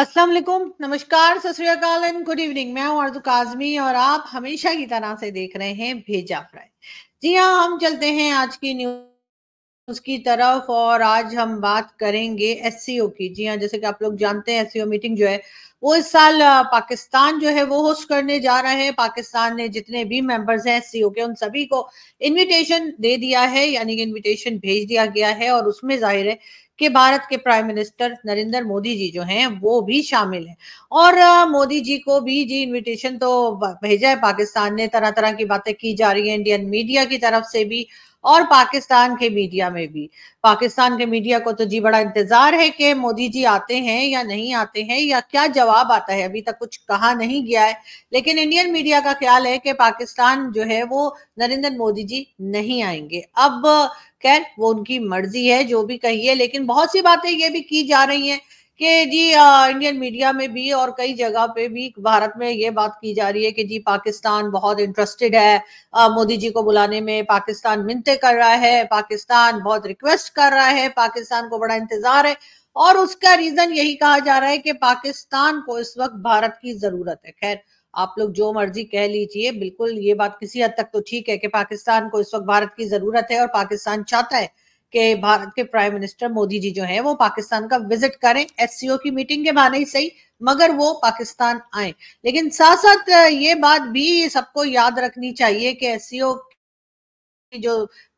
अस्सलाम वालेकुम नमस्कार सतरियाकाल एंड गुड इवनिंग मैं हूं अर्जु काजमी और आप हमेशा की तरह से देख रहे हैं भेजा फ्राई जी हाँ हम चलते हैं आज की न्यूज की तरफ और आज हम बात करेंगे एस की जी हाँ जैसे कि आप लोग जानते हैं एस मीटिंग जो है वो इस साल पाकिस्तान जो है वो होस्ट करने जा रहा है पाकिस्तान ने जितने भी मेंबर्स हैं एस के उन सभी को इनविटेशन दे दिया है यानी कि इनविटेशन भेज दिया गया है और उसमें जाहिर है कि भारत के प्राइम मिनिस्टर नरेंद्र मोदी जी जो हैं वो भी शामिल हैं और मोदी जी को भी जी इनविटेशन तो भेजा है पाकिस्तान ने तरह तरह की बातें की जा रही है इंडियन मीडिया की तरफ से भी और पाकिस्तान के मीडिया में भी पाकिस्तान के मीडिया को तो जी बड़ा इंतजार है कि मोदी जी आते हैं या नहीं आते हैं या क्या जवाब आता है अभी तक कुछ कहा नहीं गया है लेकिन इंडियन मीडिया का ख्याल है कि पाकिस्तान जो है वो नरेंद्र मोदी जी नहीं आएंगे अब खैर वो उनकी मर्जी है जो भी कहिए लेकिन बहुत सी बातें ये भी की जा रही हैं कि जी आ, इंडियन मीडिया में भी और कई जगह पे भी भारत में ये बात की जा रही है कि जी पाकिस्तान बहुत इंटरेस्टेड है मोदी जी को बुलाने में पाकिस्तान मिनते कर रहा है पाकिस्तान बहुत रिक्वेस्ट कर रहा है पाकिस्तान को बड़ा इंतजार है और उसका रीजन यही कहा जा रहा है कि पाकिस्तान को इस वक्त भारत की जरूरत है खैर आप लोग जो मर्जी कह लीजिए बिल्कुल ये बात किसी हद तक तो ठीक है कि पाकिस्तान को इस वक्त भारत की जरूरत है और पाकिस्तान चाहता है कि भारत के प्राइम मिनिस्टर मोदी जी जो हैं वो पाकिस्तान का विजिट करें एस की मीटिंग के बहाने ही सही मगर वो पाकिस्तान आए लेकिन साथ साथ ये बात भी सबको याद रखनी चाहिए कि एस की जो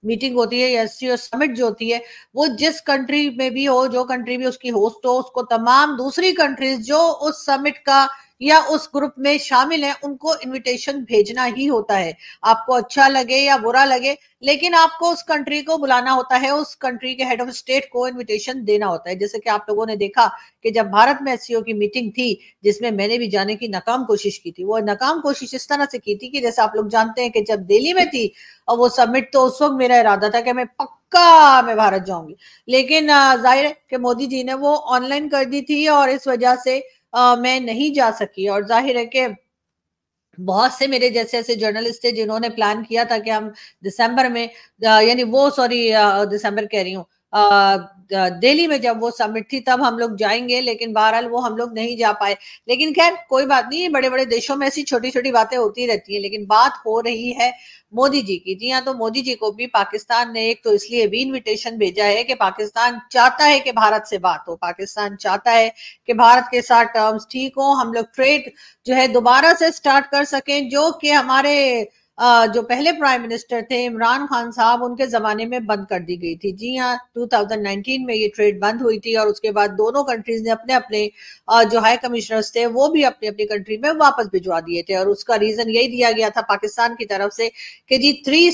मीटिंग होती है या एस समिट जो होती है वो जिस कंट्री में भी हो जो कंट्री भी उसकी होस्ट हो उसको तमाम दूसरी कंट्रीज जो उस समिट का या उस ग्रुप में शामिल हैं उनको इनविटेशन भेजना ही होता है आपको अच्छा लगे या बुरा लगे लेकिन आपको उस कंट्री को बुलाना होता है उस कंट्री के हेड ऑफ स्टेट को इनविटेशन देना होता है जैसे कि आप लोगों ने देखा कि जब भारत में एस की मीटिंग थी जिसमें मैंने भी जाने की नाकाम कोशिश की थी वो नाकाम कोशिश इस तरह से की थी कि जैसे आप लोग जानते हैं कि जब दिल्ली में थी और वो समिट तो उस वक्त मेरा इरादा था कि मैं पक्का मैं भारत जाऊंगी लेकिन जाहिर है कि मोदी जी ने वो ऑनलाइन कर दी थी और इस वजह से आ, मैं नहीं जा सकी और जाहिर है कि बहुत से मेरे जैसे ऐसे जर्नलिस्ट थे जिन्होंने प्लान किया था कि हम दिसंबर में यानी वो सॉरी दिसंबर कह रही हूँ दिल्ली में जब वो समिट थी तब हम लोग जाएंगे लेकिन बहरहाल वो हम लोग नहीं जा पाए लेकिन खैर कोई बात नहीं बड़े बड़े देशों में ऐसी छोटी छोटी बातें होती रहती हैं लेकिन बात हो रही है मोदी जी की जी हाँ तो मोदी जी को भी पाकिस्तान ने एक तो इसलिए भी इन्विटेशन भेजा है कि पाकिस्तान चाहता है कि भारत से बात हो पाकिस्तान चाहता है कि भारत के साथ टर्म्स ठीक हो हम लोग ट्रेड जो है दोबारा से स्टार्ट कर सकें जो कि हमारे जो पहले प्राइम मिनिस्टर थे इमरान खान साहब उनके ज़माने में बंद कर दी गई थी जी हाँ 2019 में ये ट्रेड बंद हुई थी और उसके बाद दोनों कंट्रीज ने अपने अपने जो हाई कमिश्नर्स थे वो भी अपनी अपनी कंट्री में वापस भिजवा दिए थे और उसका रीज़न यही दिया गया था पाकिस्तान की तरफ से कि जी थ्री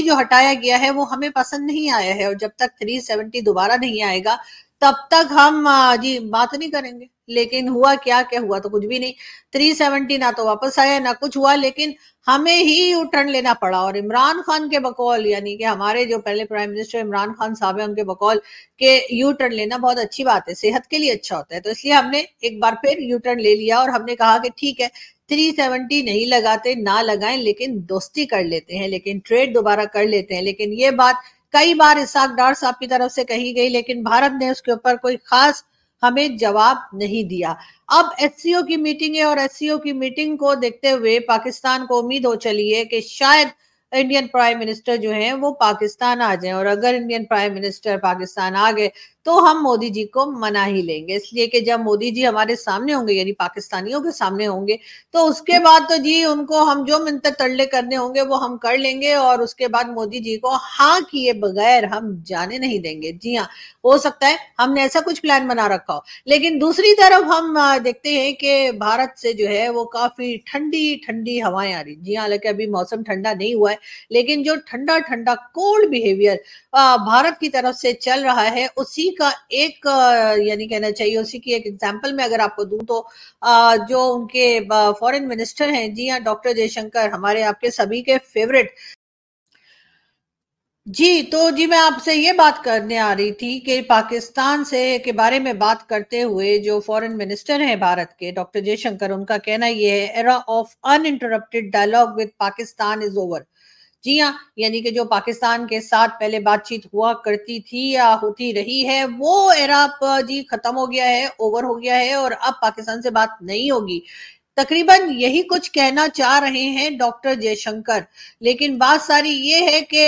जो हटाया गया है वो हमें पसंद नहीं आया है और जब तक थ्री दोबारा नहीं आएगा तब तक हम जी बात नहीं करेंगे लेकिन हुआ क्या क्या हुआ तो कुछ भी नहीं थ्री सेवेंटी ना तो वापस आया ना कुछ हुआ लेकिन हमें ही यू टर्न लेना पड़ा और इमरान खान के बकौल यानी कि हमारे जो पहले प्राइम मिनिस्टर इमरान खान साहब है उनके बकौल के यू टर्न लेना बहुत अच्छी बात है सेहत के लिए अच्छा होता है तो इसलिए हमने एक बार फिर यू टर्न ले लिया और हमने कहा कि ठीक है थ्री सेवेंटी नहीं लगाते ना लगाएं लेकिन दोस्ती कर लेते हैं लेकिन ट्रेड दोबारा कर लेते हैं लेकिन ये बात कई बार इसाक डार साहब की तरफ से कही गई लेकिन भारत ने उसके ऊपर कोई खास हमें जवाब नहीं दिया अब एस की मीटिंग है और एस की मीटिंग को देखते हुए पाकिस्तान को उम्मीद हो चली है कि शायद इंडियन प्राइम मिनिस्टर जो हैं वो पाकिस्तान आ जाएं और अगर इंडियन प्राइम मिनिस्टर पाकिस्तान आ गए तो हम मोदी जी को मना ही लेंगे इसलिए कि जब मोदी जी हमारे सामने होंगे यानी पाकिस्तानियों के सामने होंगे तो उसके बाद तो जी उनको हम जो मिनत तड़ले करने होंगे वो हम कर लेंगे और उसके बाद मोदी जी को हाँ किए बगैर हम जाने नहीं देंगे जी हाँ हो सकता है हमने ऐसा कुछ प्लान बना रखा हो लेकिन दूसरी तरफ हम देखते हैं कि भारत से जो है वो काफी ठंडी ठंडी हवाएं आ रही जी हाँ हालांकि अभी मौसम ठंडा नहीं हुआ है लेकिन जो ठंडा ठंडा कोल्ड बिहेवियर भारत की तरफ से चल रहा है उसी का एक यानी कहना चाहिए उसी की एक एग्जाम्पल में अगर आपको दूं तो जो उनके फॉरेन मिनिस्टर हैं जी हाँ डॉक्टर जयशंकर हमारे आपके सभी के फेवरेट जी तो जी मैं आपसे ये बात करने आ रही थी कि पाकिस्तान से के बारे में बात करते हुए जो फॉरेन मिनिस्टर हैं भारत के डॉक्टर जयशंकर उनका कहना यह है era of un dialogue with Pakistan is over जी हाँ यानी कि जो पाकिस्तान के साथ पहले बातचीत हुआ करती थी या होती रही है वो एरा जी खत्म हो गया है ओवर हो गया है और अब पाकिस्तान से बात नहीं होगी तकरीबन यही कुछ कहना चाह रहे हैं डॉक्टर जयशंकर लेकिन बात सारी ये है कि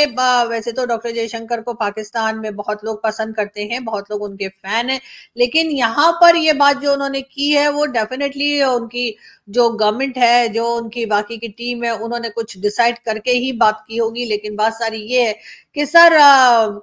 वैसे तो डॉक्टर जयशंकर को पाकिस्तान में बहुत लोग पसंद करते हैं बहुत लोग उनके फैन हैं लेकिन यहाँ पर ये बात जो उन्होंने की है वो डेफिनेटली उनकी जो गवर्नमेंट है जो उनकी बाकी की टीम है उन्होंने कुछ डिसाइड करके ही बात की होगी लेकिन बात सारी ये है कि सर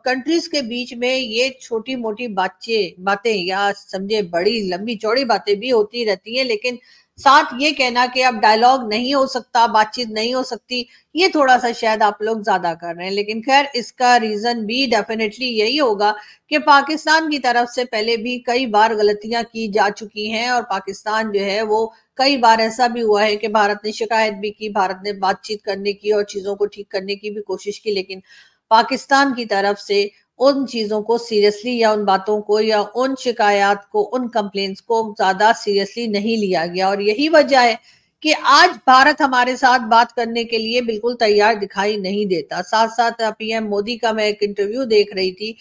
कंट्रीज के बीच में ये छोटी मोटी बातचीत बातें या समझे बड़ी लंबी चौड़ी बातें भी होती रहती हैं लेकिन साथ ये कहना कि अब डायलॉग नहीं हो सकता बातचीत नहीं हो सकती ये थोड़ा सा शायद आप लोग ज्यादा कर रहे हैं लेकिन खैर इसका रीजन भी डेफिनेटली यही होगा कि पाकिस्तान की तरफ से पहले भी कई बार गलतियां की जा चुकी हैं और पाकिस्तान जो है वो कई बार ऐसा भी हुआ है कि भारत ने शिकायत भी की भारत ने बातचीत करने की और चीजों को ठीक करने की भी कोशिश की लेकिन पाकिस्तान की तरफ से उन चीज़ों को सीरियसली या उन बातों को या उन शिकायत को उन कंप्लेन को ज़्यादा सीरियसली नहीं लिया गया और यही वजह है कि आज भारत हमारे साथ बात करने के लिए बिल्कुल तैयार दिखाई नहीं देता साथ साथ पीएम मोदी का मैं एक इंटरव्यू देख रही थी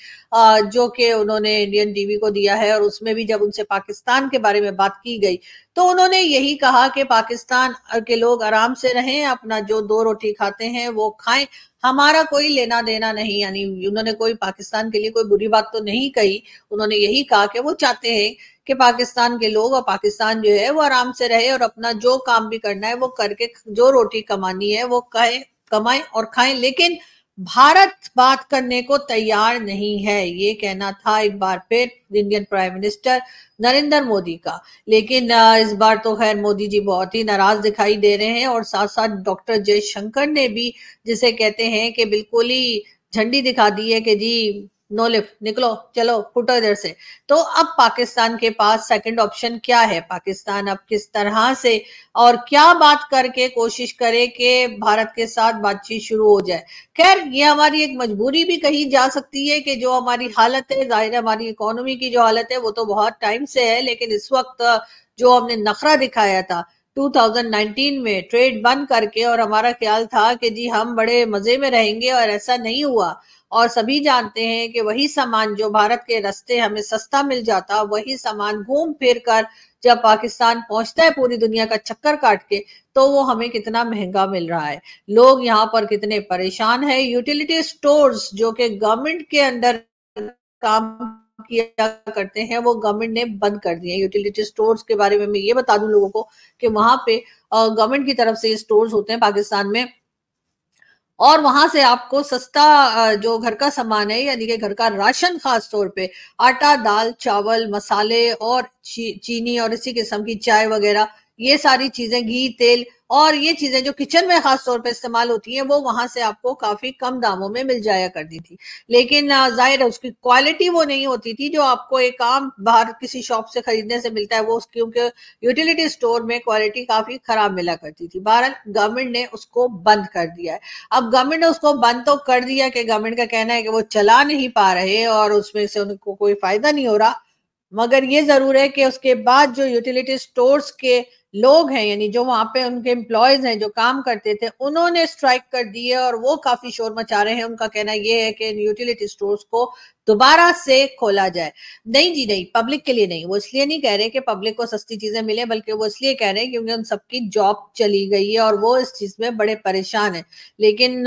जो कि उन्होंने इंडियन टीवी को दिया है और उसमें भी जब उनसे पाकिस्तान के बारे में बात की गई तो उन्होंने यही कहा कि पाकिस्तान के लोग आराम से रहें अपना जो दो रोटी खाते हैं वो खाएं हमारा कोई लेना देना नहीं यानी उन्होंने कोई पाकिस्तान के लिए कोई बुरी बात तो नहीं कही उन्होंने यही कहा कि वो चाहते हैं कि पाकिस्तान के लोग और पाकिस्तान जो है वो आराम से रहे और अपना जो काम भी करना है वो करके जो रोटी कमानी है वो कहे कमाएं और खाएं लेकिन भारत बात करने को तैयार नहीं है ये कहना था एक बार फिर Indian prime minister Narendra Modi का लेकिन इस बार तो खैर मोदी जी बहुत ही नाराज दिखाई दे रहे हैं और साथ साथ डॉक्टर जयशंकर ने भी जिसे कहते हैं कि बिल्कुल ही झंडी दिखा दी है कि जी नो लिफ्ट निकलो चलो फुटो इधर से तो अब पाकिस्तान के पास सेकंड ऑप्शन क्या है पाकिस्तान अब किस तरह से और क्या बात करके कोशिश करे कि भारत के साथ बातचीत शुरू हो जाए खैर ये हमारी एक मजबूरी भी कही जा सकती है कि जो हमारी हालत है जाहिर हमारी इकोनॉमी की जो हालत है वो तो बहुत टाइम से है लेकिन इस वक्त जो हमने नखरा दिखाया था 2019 में ट्रेड बंद करके और हमारा ख्याल था कि जी हम बड़े मजे में रहेंगे और ऐसा नहीं हुआ और सभी जानते हैं कि वही सामान जो भारत के रास्ते हमें सस्ता मिल जाता वही सामान घूम फिर कर जब पाकिस्तान पहुंचता है पूरी दुनिया का चक्कर काट के तो वो हमें कितना महंगा मिल रहा है लोग यहाँ पर कितने परेशान है यूटिलिटी स्टोर्स जो कि गवर्नमेंट के अंदर काम किया करते हैं वो गवर्नमेंट ने बंद कर दिए यूटिलिटी स्टोर्स के बारे में मैं ये बता दूं लोगों को कि वहां पे गवर्नमेंट की तरफ से स्टोर्स होते हैं पाकिस्तान में और वहां से आपको सस्ता जो घर का सामान है यानी कि घर का राशन खास तौर पे आटा दाल चावल मसाले और ची, चीनी और इसी किस्म की चाय वगैरह ये सारी चीजें घी तेल और ये चीजें जो किचन में खास तौर पर इस्तेमाल होती हैं वो वहां से आपको काफी कम दामों में मिल जाया करती थी लेकिन जाहिर है उसकी क्वालिटी वो नहीं होती थी जो आपको एक आम बाहर किसी शॉप से खरीदने से मिलता है वो क्योंकि यूटिलिटी स्टोर में क्वालिटी काफी खराब मिला करती थी भारत गवर्नमेंट ने उसको बंद कर दिया है अब गवर्नमेंट ने उसको बंद तो कर दिया कि गवर्नमेंट का कहना है कि वो चला नहीं पा रहे और उसमें से उनको कोई फायदा नहीं हो रहा मगर ये जरूर है कि उसके बाद जो यूटिलिटी स्टोर्स के लोग हैं यानी जो वहां पे उनके एम्प्लॉयज हैं जो काम करते थे उन्होंने स्ट्राइक कर दी है और वो काफी शोर मचा रहे हैं उनका कहना यह है कि यूटिलिटी स्टोर्स को दोबारा से खोला जाए नहीं जी नहीं पब्लिक के लिए नहीं वो इसलिए नहीं कह रहे कि पब्लिक को सस्ती चीजें मिले बल्कि वो इसलिए कह रहे हैं क्योंकि उन सबकी जॉब चली गई है और वो इस चीज में बड़े परेशान है लेकिन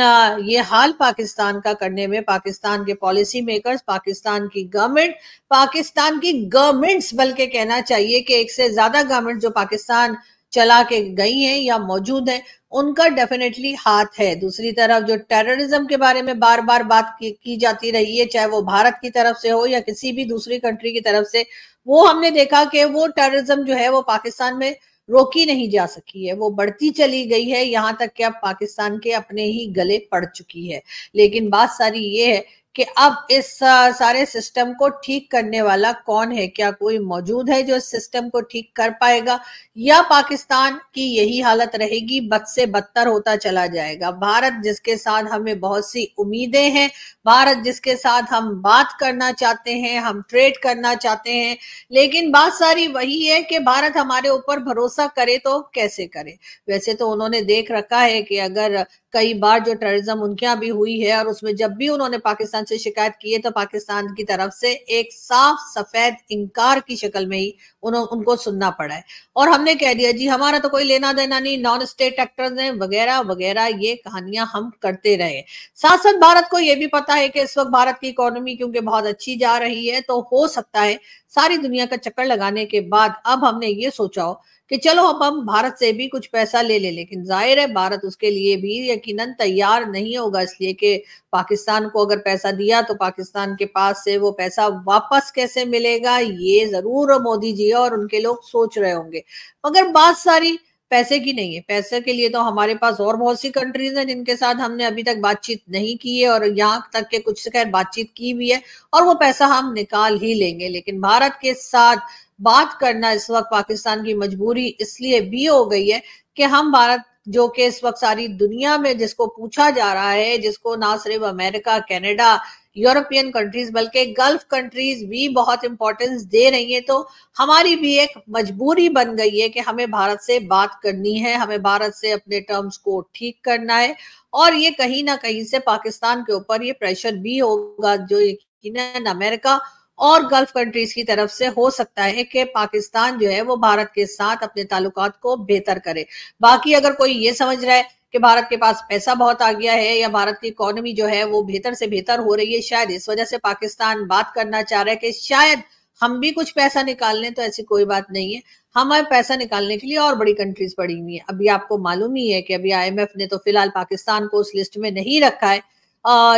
ये हाल पाकिस्तान का करने में पाकिस्तान के पॉलिसी मेकर्स पाकिस्तान की गवर्नमेंट पाकिस्तान की गवर्नमेंट्स बल्कि कहना चाहिए कि एक से ज्यादा गवर्नमेंट जो पाकिस्तान चला के गई हैं या मौजूद हैं उनका डेफिनेटली हाथ है दूसरी तरफ जो टेररिज्म के बारे में बार बार बात की, की जाती रही है चाहे वो भारत की तरफ से हो या किसी भी दूसरी कंट्री की तरफ से वो हमने देखा कि वो टेररिज्म जो है वो पाकिस्तान में रोकी नहीं जा सकी है वो बढ़ती चली गई है यहाँ तक कि अब पाकिस्तान के अपने ही गले पड़ चुकी है लेकिन बात सारी ये है कि अब इस सारे सिस्टम को ठीक करने वाला कौन है क्या कोई मौजूद है जो इस सिस्टम को ठीक कर पाएगा या पाकिस्तान की यही हालत रहेगी बद से बदतर होता चला जाएगा भारत जिसके साथ हमें बहुत सी उम्मीदें हैं भारत जिसके साथ हम बात करना चाहते हैं हम ट्रेड करना चाहते हैं लेकिन बात सारी वही है कि भारत हमारे ऊपर भरोसा करे तो कैसे करे वैसे तो उन्होंने देख रखा है कि अगर कई बार जो टेररिज्म उनके यहाँ भी हुई है और उसमें जब भी उन्होंने पाकिस्तान से शिकायत की है तो पाकिस्तान की तरफ से एक साफ सफेद इनकार की शक्ल में ही उन्होंने उनको सुनना पड़ा है और हमने कह दिया जी हमारा तो कोई लेना देना नहीं नॉन स्टेट एक्टर्स हैं वगैरह वगैरह ये कहानियां हम करते रहे साथ साथ भारत को यह भी पता है कि इस वक्त भारत की इकोनॉमी क्योंकि बहुत अच्छी जा रही है तो हो सकता है सारी दुनिया का चक्कर लगाने के बाद अब हमने ये सोचा हो कि चलो अब हम भारत से भी कुछ पैसा ले ले लेकिन जाहिर है भारत उसके लिए भी यकीनन तैयार नहीं होगा इसलिए कि पाकिस्तान को अगर पैसा दिया तो पाकिस्तान के पास से वो पैसा वापस कैसे मिलेगा ये जरूर मोदी जी और उनके लोग सोच रहे होंगे मगर बात सारी पैसे की नहीं है पैसे के लिए तो हमारे पास और बहुत सी कंट्रीज हैं जिनके साथ हमने अभी तक बातचीत नहीं की है और यहाँ तक के कुछ खैर बातचीत की भी है और वो पैसा हम निकाल ही लेंगे लेकिन भारत के साथ बात करना इस वक्त पाकिस्तान की मजबूरी इसलिए भी हो गई है कि हम भारत जो कि इस वक्त सारी दुनिया में जिसको पूछा जा रहा है जिसको ना सिर्फ अमेरिका कनाडा यूरोपियन कंट्रीज बल्कि गल्फ कंट्रीज भी बहुत इंपॉर्टेंस दे रही है तो हमारी भी एक मजबूरी बन गई है कि हमें भारत से बात करनी है हमें भारत से अपने टर्म्स को ठीक करना है और ये कहीं ना कहीं से पाकिस्तान के ऊपर ये प्रेशर भी होगा जो यकीन अमेरिका और गल्फ कंट्रीज की तरफ से हो सकता है कि पाकिस्तान जो है वो भारत के साथ अपने ताल्लुक को बेहतर करे बाकी अगर कोई ये समझ रहा है कि भारत के पास पैसा बहुत आ गया है या भारत की इकोनॉमी जो है वो बेहतर से बेहतर हो रही है शायद इस वजह से पाकिस्तान बात करना चाह रहा है कि शायद हम भी कुछ पैसा निकाल लें तो ऐसी कोई बात नहीं है हमें पैसा निकालने के लिए और बड़ी कंट्रीज पड़ी हुई है अभी आपको मालूम ही है कि अभी आईएमएफ ने तो फिलहाल पाकिस्तान को उस लिस्ट में नहीं रखा है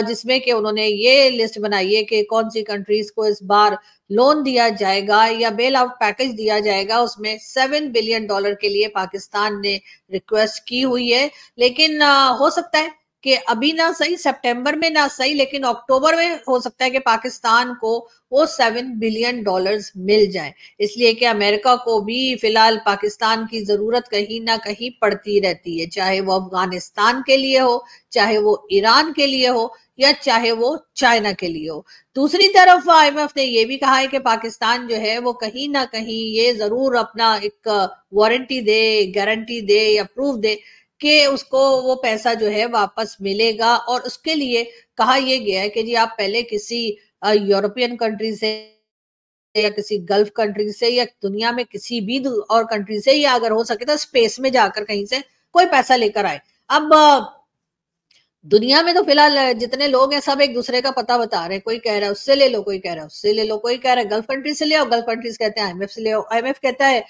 जिसमें कि उन्होंने ये लिस्ट बनाई है कि कौन सी कंट्रीज को इस बार लोन दिया जाएगा या बेल आउट पैकेज दिया जाएगा उसमें सेवन बिलियन डॉलर के लिए पाकिस्तान ने रिक्वेस्ट की हुई है लेकिन हो सकता है कि अभी ना सही सितंबर में ना सही लेकिन अक्टूबर में हो सकता है कि पाकिस्तान को वो सेवन बिलियन डॉलर्स मिल जाए इसलिए कि अमेरिका को भी फिलहाल पाकिस्तान की जरूरत कहीं ना कहीं पड़ती रहती है चाहे वो अफगानिस्तान के लिए हो चाहे वो ईरान के लिए हो या चाहे वो चाइना के लिए हो दूसरी तरफ आईएमएफ ने यह भी कहा है कि पाकिस्तान जो है वो कहीं ना कहीं ये जरूर अपना एक वारंटी दे गारंटी दे या प्रूफ दे कि उसको वो पैसा जो है वापस मिलेगा और उसके लिए कहा यह गया है कि जी आप पहले किसी यूरोपियन कंट्री से या किसी गल्फ कंट्री से या दुनिया में किसी भी और कंट्री से या अगर हो सके तो स्पेस में जाकर कहीं से कोई पैसा लेकर आए अब दुनिया में तो फिलहाल जितने लोग हैं सब एक दूसरे का पता बता रहे हैं कोई कह रहा है उससे ले लो कोई कह रहा है उससे ले लो कोई कह रहा है गल्फ कंट्री से ले आओ गल्फ कंट्रीज कहते हैं आईएमएफ से ले आओ आईएमएफ कहता है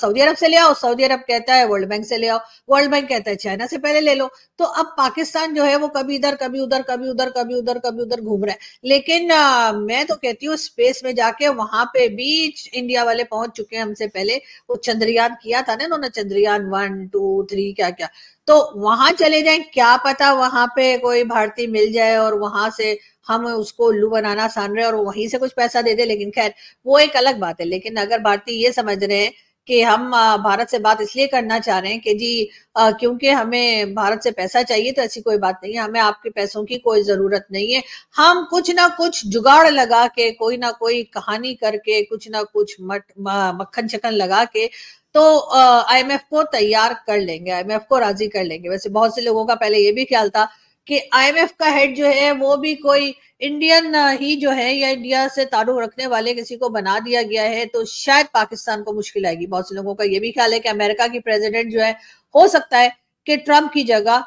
सऊदी अरब से ले आओ सऊदी अरब कहता है वर्ल्ड बैंक से ले आओ वर्ल्ड बैंक कहता है चाइना से पहले ले लो तो अब पाकिस्तान जो है वो कभी इधर कभी उधर कभी उधर कभी उधर कभी उधर घूम रहा है लेकिन आ, मैं तो कहती हूँ स्पेस में जाके वहां पे बीच इंडिया वाले पहुंच चुके हैं हमसे पहले वो चंद्रयान किया था ना उन्होंने चंद्रयान वन टू थ्री क्या क्या तो वहां चले जाए क्या पता वहां पे कोई भारतीय मिल जाए और वहां से हम उसको उल्लू बनाना सान रहे और वहीं से कुछ पैसा दे दे लेकिन खैर वो एक अलग बात है लेकिन अगर भारतीय ये समझ रहे हैं कि हम भारत से बात इसलिए करना चाह रहे हैं कि जी क्योंकि हमें भारत से पैसा चाहिए तो ऐसी कोई बात नहीं है हमें आपके पैसों की कोई जरूरत नहीं है हम कुछ ना कुछ जुगाड़ लगा के कोई ना कोई कहानी करके कुछ ना कुछ मट मक्खन छक्खन लगा के तो आईएमएफ को तैयार कर लेंगे आईएमएफ को राजी कर लेंगे वैसे बहुत से लोगों का पहले ये भी ख्याल था कि आईएमएफ का हेड जो है वो भी कोई इंडियन ही जो है या इंडिया से ताल्लुक रखने वाले किसी को बना दिया गया है तो शायद पाकिस्तान को मुश्किल आएगी बहुत से लोगों का ये भी ख्याल है कि अमेरिका की प्रेसिडेंट जो है हो सकता है कि ट्रम्प की जगह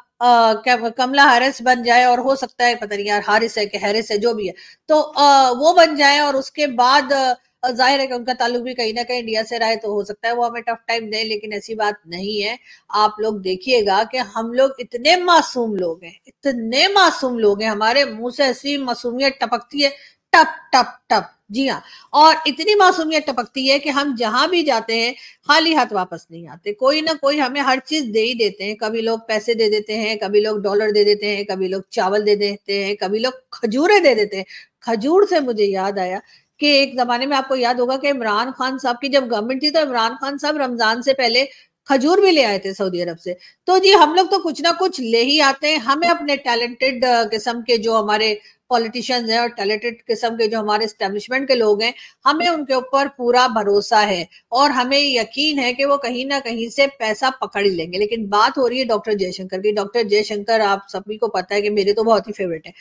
कमला हैरिस बन जाए और हो सकता है पता नहीं यार हारिस है कि हैरिस है जो भी है तो आ, वो बन जाए और उसके बाद आ, और जाहिर है कि उनका ताल्लुक भी कहीं ना कहीं इंडिया से रहा है तो हो सकता है वो हमें टफ टाइम दें लेकिन ऐसी बात नहीं है आप लोग देखिएगा कि हम लोग इतने मासूम लोग हैं इतने मासूम लोग हैं हमारे मुंह से ऐसी मासूमियत टपकती है टप टप टप जी हाँ और इतनी मासूमियत टपकती है कि हम जहां भी जाते हैं खाली हाथ वापस नहीं आते कोई ना कोई हमें हर चीज दे ही देते हैं कभी लोग पैसे दे देते हैं कभी लोग डॉलर दे देते हैं कभी लोग चावल दे देते हैं कभी लोग खजूरें दे देते हैं खजूर से मुझे याद आया कि एक जमाने में आपको याद होगा कि इमरान खान साहब की जब गवर्नमेंट थी तो इमरान खान साहब रमजान से पहले खजूर भी ले आए थे सऊदी अरब से तो जी हम लोग तो कुछ ना कुछ ले ही आते हैं हमें अपने टैलेंटेड किस्म के जो हमारे पॉलिटिशियंस हैं और टैलेंटेड किस्म के जो हमारे स्टेब्लिशमेंट के लोग हैं हमें उनके ऊपर पूरा भरोसा है और हमें यकीन है कि वो कहीं ना कहीं से पैसा पकड़ लेंगे लेकिन बात हो रही है डॉक्टर जयशंकर की डॉक्टर जयशंकर आप सभी को पता है कि मेरे तो बहुत ही फेवरेट है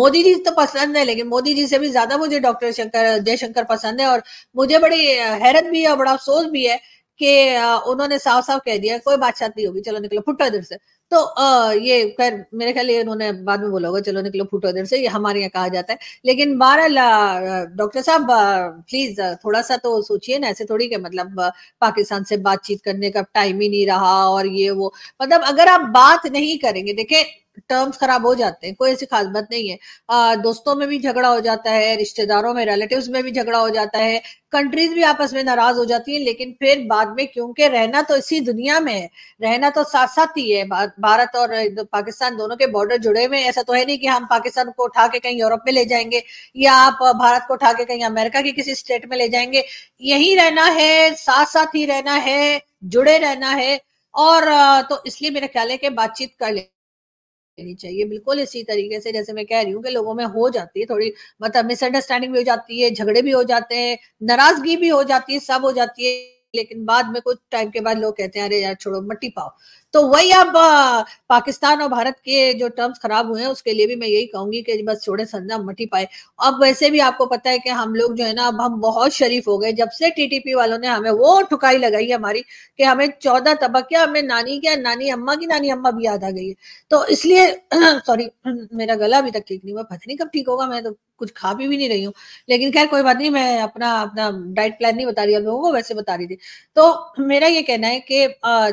मोदी जी तो पसंद है लेकिन मोदी जी से भी ज्यादा मुझे डॉक्टर शंकर जयशंकर पसंद है और मुझे बड़ी हैरत भी है और बड़ा अफसोस भी है कि उन्होंने साफ साफ कह दिया कोई बातचीत नहीं होगी चलो निकलो फुटा इधर से तो आ, ये खैर मेरे ख्याल ये उन्होंने बाद में बोला होगा चलो निकलो फूटो इधर से ये हमारे यहाँ कहा जाता है लेकिन बहरहाल डॉक्टर साहब प्लीज थोड़ा सा तो सोचिए ना ऐसे थोड़ी के मतलब पाकिस्तान से बातचीत करने का टाइम ही नहीं रहा और ये वो मतलब अगर आप बात नहीं करेंगे देखें टर्म्स खराब हो जाते हैं कोई ऐसी खास बात नहीं है आ, दोस्तों में भी झगड़ा हो जाता है रिश्तेदारों में रिलेटिव्स में भी झगड़ा हो जाता है कंट्रीज भी आपस में नाराज हो जाती हैं लेकिन फिर बाद में क्योंकि रहना तो इसी दुनिया में है रहना तो साथ साथ ही है भारत और पाकिस्तान दोनों के बॉर्डर जुड़े हुए हैं ऐसा तो है नहीं कि हम पाकिस्तान को उठा के कहीं यूरोप में ले जाएंगे या आप भारत को उठा के कहीं अमेरिका के किसी स्टेट में ले जाएंगे यही रहना है साथ साथ ही रहना है जुड़े रहना है और तो इसलिए मेरा ख्याल है कि बातचीत कर ले लेनी चाहिए बिल्कुल इसी तरीके से जैसे मैं कह रही हूँ कि लोगों में हो जाती है थोड़ी मतलब मिसअंडरस्टैंडिंग भी हो जाती है झगड़े भी हो जाते हैं नाराजगी भी हो जाती है सब हो जाती है लेकिन बाद में कुछ टाइम के बाद लोग कहते हैं अरे यार छोड़ो मट्टी पाओ तो वही अब पाकिस्तान और भारत के जो टर्म्स खराब हुए हैं उसके लिए भी मैं यही कहूंगी कि बस छोड़े संजा मट्टी पाए अब वैसे भी आपको पता है कि हम लोग जो है ना अब हम बहुत शरीफ हो गए जब से टीटीपी वालों ने हमें वो ठुकाई लगाई है हमारी कि हमें चौदह तबक क्या हमें नानी क्या नानी अम्मा की नानी अम्मा भी याद आ गई है तो इसलिए सॉरी मेरा गला अभी तक ठीक नहीं हुआ पता नहीं कब ठीक होगा मैं तो कुछ खा भी, भी नहीं रही हूँ लेकिन खैर कोई बात नहीं मैं अपना अपना डाइट प्लान नहीं बता रही आप लोगों को वैसे बता रही थी तो मेरा ये कहना है कि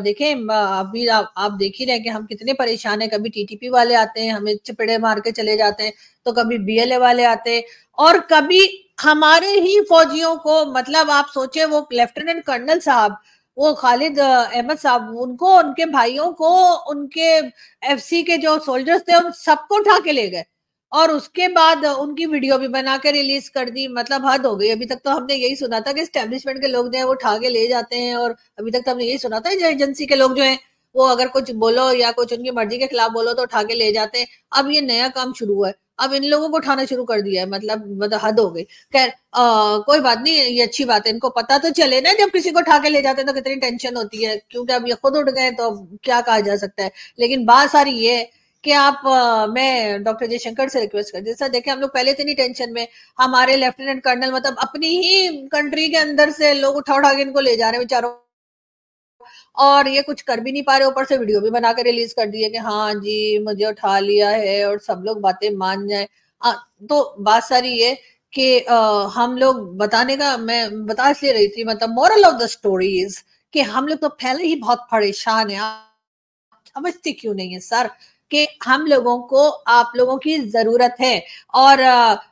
देखें अभी आप, आप देख ही रहे हैं कि हम कितने परेशान हैं कभी टीटीपी वाले आते हैं हमें चपड़े मार के चले जाते हैं तो कभी बीएलए वाले आते हैं और कभी हमारे ही फौजियों को मतलब आप सोचे वो लेफ्टिनेंट कर्नल साहब वो खालिद अहमद साहब उनको उनके भाइयों को उनके एफसी के जो सोल्जर्स थे उन सबको उठा के ले गए और उसके बाद उनकी वीडियो भी बना के रिलीज कर दी मतलब हद हो गई अभी तक तो हमने यही सुना था कि स्टेब्लिशमेंट के लोग जो है वो ठा के ले जाते हैं और अभी तक तो हमने यही सुना था जो एजेंसी के लोग जो है वो अगर कुछ बोलो या कुछ उनकी मर्जी के खिलाफ बोलो तो उठा के ले जाते हैं अब ये नया काम शुरू हुआ है अब इन लोगों को उठाना शुरू कर दिया है मतलब मतलब हद हो गई खैर कोई बात नहीं ये अच्छी बात है इनको पता तो चले ना जब किसी को उठा के ले जाते हैं तो कितनी टेंशन होती है क्योंकि अब ये खुद उठ गए तो क्या कहा जा सकता है लेकिन बात सारी ये है कि आप आ, मैं डॉक्टर जयशंकर से रिक्वेस्ट कर जैसा देखिए हम लोग पहले इतनी टेंशन में हमारे लेफ्टिनेंट कर्नल मतलब अपनी ही कंट्री के अंदर से लोग उठा उठा के इनको ले जा रहे हैं बेचारों और ये कुछ कर भी नहीं पा रहे ऊपर से वीडियो भी बना के रिलीज कर दिए कि हाँ जी मुझे उठा लिया है और सब लोग बातें मान जाए तो बात सारी ये कि हम लोग बताने का मैं बता इसलिए रही थी मतलब moral of the story is कि हम लोग तो पहले ही बहुत परेशान है समझते क्यों नहीं है सर कि हम लोगों को आप लोगों की जरूरत है और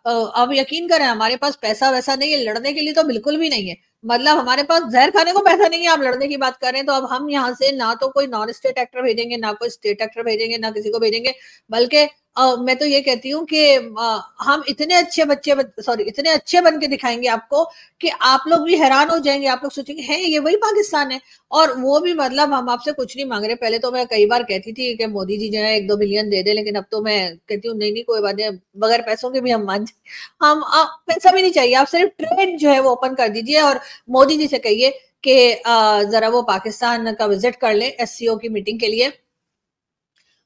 अब यकीन करें हमारे पास पैसा वैसा नहीं है लड़ने के लिए तो बिल्कुल भी नहीं है मतलब हमारे पास जहर खाने को पैसा नहीं है आप लड़ने की बात कर रहे हैं तो अब हम यहाँ से ना तो कोई नॉन स्टेट एक्टर भेजेंगे ना कोई स्टेट एक्टर भेजेंगे ना किसी को भेजेंगे बल्कि मैं तो ये कहती हूँ कि हम इतने अच्छे बच्चे सॉरी इतने अच्छे बन के दिखाएंगे आपको कि आप लोग भी हैरान हो जाएंगे आप लोग सोचेंगे हैं ये वही पाकिस्तान है और वो भी मतलब हम आपसे कुछ नहीं मांग रहे पहले तो मैं कई बार कहती थी कि मोदी जी जो है एक दो बिलियन दे दे लेकिन अब तो मैं कहती हूँ नहीं नहीं कोई बात नहीं बगैर पैसों के भी हम मान जाए हम पैसा भी नहीं चाहिए आप सिर्फ ट्रेड जो है वो ओपन कर दीजिए और मोदी जी से कहिए कि जरा वो पाकिस्तान का विजिट कर ले एस की मीटिंग के लिए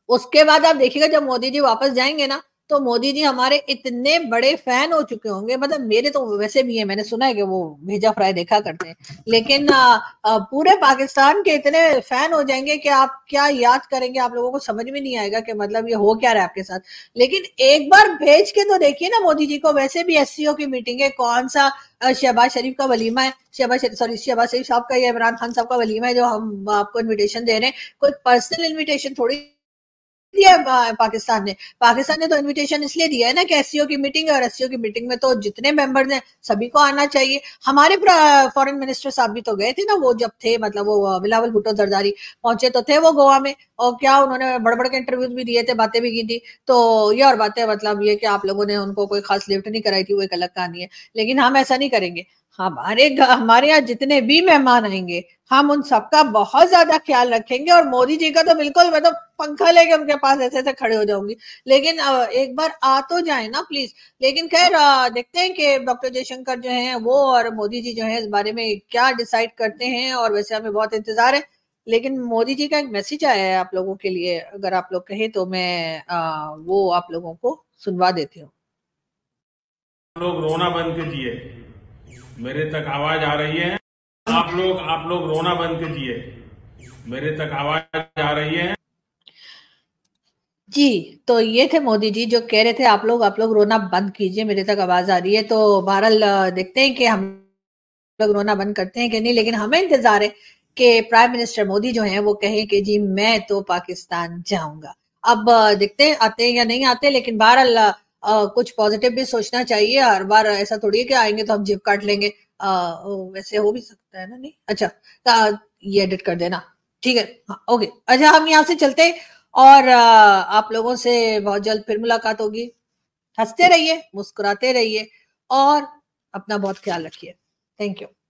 उसके बाद आप देखिएगा जब मोदी जी वापस जाएंगे ना तो मोदी जी हमारे इतने बड़े फैन हो चुके होंगे मतलब मेरे तो वैसे भी है मैंने सुना है कि वो भेजा फ्राई देखा करते हैं लेकिन आ, आ, पूरे पाकिस्तान के इतने फैन हो जाएंगे कि आप क्या याद करेंगे आप लोगों को समझ में नहीं आएगा कि मतलब ये हो क्या रहा है आपके साथ लेकिन एक बार भेज के तो देखिए ना मोदी जी को वैसे भी एस की मीटिंग है कौन सा शहबाज शरीफ का वलीमा है शहबाज शरीफ सॉरी शहबाज शरीफ साहब का या इमरान खान साहब का वलीमा है जो हम आपको इन्विटेशन दे रहे हैं कोई पर्सनल इन्विटेशन थोड़ी दिया पाकिस्तान ने पाकिस्तान ने तो इनविटेशन इसलिए दिया है ना कि एससीओ की मीटिंग है और एससीओ की मीटिंग में तो जितने मेंबर्स हैं सभी को आना चाहिए हमारे फॉरेन मिनिस्टर साहब भी तो गए थे ना वो जब थे मतलब वो बिलावल भुट्टो जरदारी पहुंचे तो थे वो गोवा में और क्या उन्होंने बड़बड़ के इंटरव्यूज भी दिए थे बातें भी की थी तो ये और बातें मतलब ये कि आप लोगों ने उनको कोई खास लिफ्ट नहीं कराई थी वो एक अलग कहानी है लेकिन हम ऐसा नहीं करेंगे हमारे हमारे यहाँ जितने भी मेहमान आएंगे हम उन सबका बहुत ज्यादा ख्याल रखेंगे और मोदी जी का तो बिल्कुल मैं तो पंखा लेके उनके पास ऐसे ऐसे खड़े हो जाऊंगी लेकिन एक बार आ तो जाए ना प्लीज लेकिन खैर देखते हैं कि डॉक्टर जयशंकर जो हैं वो और मोदी जी जो हैं इस बारे में क्या डिसाइड करते हैं और वैसे हमें बहुत इंतजार है लेकिन मोदी जी का एक मैसेज आया है आप लोगों के लिए अगर आप लोग कहें तो मैं वो आप लोगों को सुनवा देती हूँ लोग रोना बंद कीजिए मेरे तक आवाज आ रही है आप लोग आप लोग रोना बंद कीजिए मेरे तक आवाज आ रही है जी तो ये थे मोदी जी जो कह रहे थे आप लोग आप लोग रोना बंद कीजिए मेरे तक आवाज आ रही है तो बहरहाल देखते हैं कि हम लोग रोना बंद करते हैं कि नहीं लेकिन हमें इंतजार है कि प्राइम मिनिस्टर मोदी जो हैं वो कहें कि जी मैं तो पाकिस्तान जाऊंगा अब देखते हैं आते हैं या नहीं आते लेकिन बहरहाल आ, कुछ पॉजिटिव भी सोचना चाहिए हर बार ऐसा थोड़ी है कि आएंगे तो हम जिप काट लेंगे आ, वैसे हो भी सकता है ना नहीं अच्छा तो ये एडिट कर देना ठीक है हाँ, ओके अच्छा हम यहाँ से चलते और आ, आप लोगों से बहुत जल्द फिर मुलाकात होगी हंसते रहिए मुस्कुराते रहिए और अपना बहुत ख्याल रखिए थैंक यू